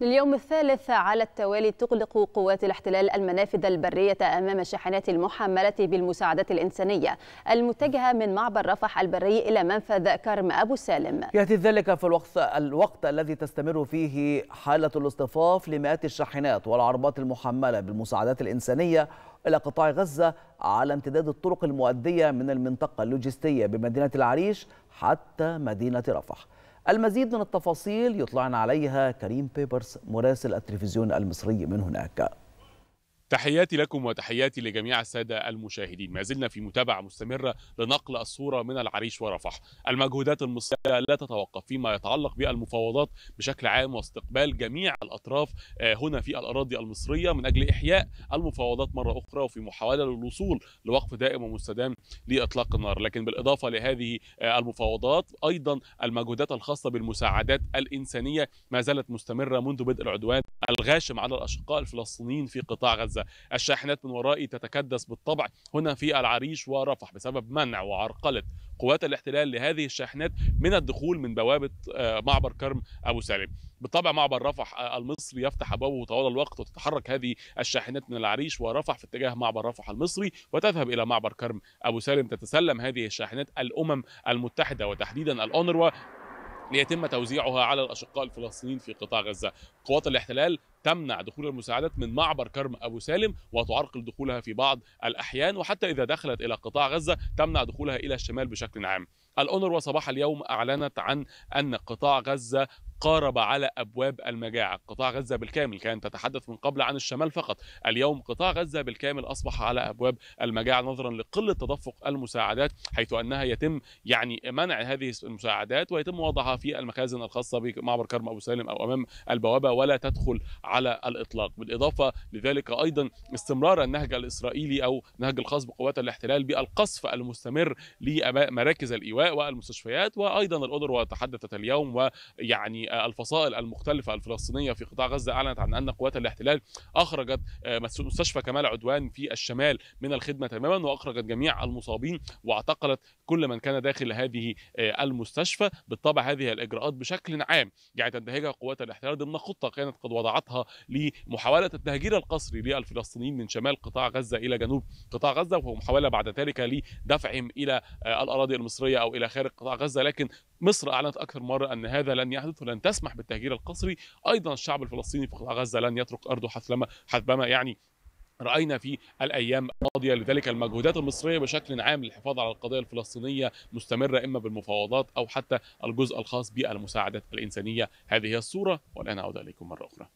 لليوم الثالث على التوالي تغلق قوات الاحتلال المنافذ البرية أمام الشاحنات المحملة بالمساعدات الإنسانية المتجهة من معبر رفح البري إلى منفذ كرم أبو سالم يأتي ذلك في الوقت, الوقت الذي تستمر فيه حالة الاصطفاف لمئات الشاحنات والعربات المحملة بالمساعدات الإنسانية إلى قطاع غزة على امتداد الطرق المؤدية من المنطقة اللوجستية بمدينة العريش حتى مدينة رفح المزيد من التفاصيل يطلعنا عليها كريم بيبرس مراسل التلفزيون المصري من هناك تحياتي لكم وتحياتي لجميع السادة المشاهدين ما زلنا في متابعة مستمرة لنقل الصورة من العريش ورفح المجهودات المصرية لا تتوقف فيما يتعلق بالمفاوضات بشكل عام واستقبال جميع الأطراف آه، هنا في الأراضي المصرية من أجل إحياء المفاوضات مرة أخرى وفي محاولة للوصول لوقف دائم ومستدام لإطلاق النار لكن بالإضافة لهذه آه، المفاوضات أيضا المجهودات الخاصة بالمساعدات الإنسانية ما زالت مستمرة منذ بدء العدوان الغاشم على الأشقاء الفلسطينيين في قطاع غزة غزة الشاحنات من ورائي تتكدس بالطبع هنا في العريش ورفح بسبب منع وعرقلة قوات الاحتلال لهذه الشاحنات من الدخول من بوابة آه، معبر كرم أبو سالم بالطبع معبر رفح آه، المصري يفتح أبوابه طوال الوقت وتتحرك هذه الشاحنات من العريش ورفح في اتجاه معبر رفح المصري وتذهب إلى معبر كرم أبو سالم تتسلم هذه الشاحنات الأمم المتحدة وتحديدا الأونروا ليتم توزيعها على الأشقاء الفلسطينيين في قطاع غزة قوات الاحتلال تمنع دخول المساعدات من معبر كرم أبو سالم وتعرقل دخولها في بعض الأحيان وحتى إذا دخلت إلى قطاع غزة تمنع دخولها إلى الشمال بشكل عام الأونروا صباح اليوم أعلنت عن أن قطاع غزة قارب على ابواب المجاعه، قطاع غزه بالكامل كانت تتحدث من قبل عن الشمال فقط، اليوم قطاع غزه بالكامل اصبح على ابواب المجاعه نظرا لقله تدفق المساعدات حيث انها يتم يعني منع هذه المساعدات ويتم وضعها في المخازن الخاصه بمعبر كرم ابو سالم او امام البوابه ولا تدخل على الاطلاق، بالاضافه لذلك ايضا استمرار النهج الاسرائيلي او نهج الخاص بقوات الاحتلال بالقصف المستمر لمراكز الايواء والمستشفيات وايضا الاذر وتحدثت اليوم ويعني الفصائل المختلفه الفلسطينيه في قطاع غزه اعلنت عن ان قوات الاحتلال اخرجت آه، مستشفى كمال عدوان في الشمال من الخدمه تماما واخرجت جميع المصابين واعتقلت كل من كان داخل هذه آه، المستشفى بالطبع هذه الاجراءات بشكل عام يعني تنتهجها قوات الاحتلال ضمن خطه كانت قد وضعتها لمحاوله التهجير القسري للفلسطينيين من شمال قطاع غزه الى جنوب قطاع غزه ومحاوله بعد ذلك لدفعهم الى آه، الاراضي المصريه او الى خارج قطاع غزه لكن مصر أعلنت أكثر مرة أن هذا لن يحدث ولن تسمح بالتهجير القسري أيضا الشعب الفلسطيني في قطاع غزة لن يترك أرضه حسبما حسبما يعني راينا في الايام الماضيه لذلك المجهودات المصريه بشكل عام للحفاظ على القضيه الفلسطينيه مستمره اما بالمفاوضات او حتى الجزء الخاص بالمساعدات الانسانيه هذه هي الصوره والان اعود اليكم مره اخرى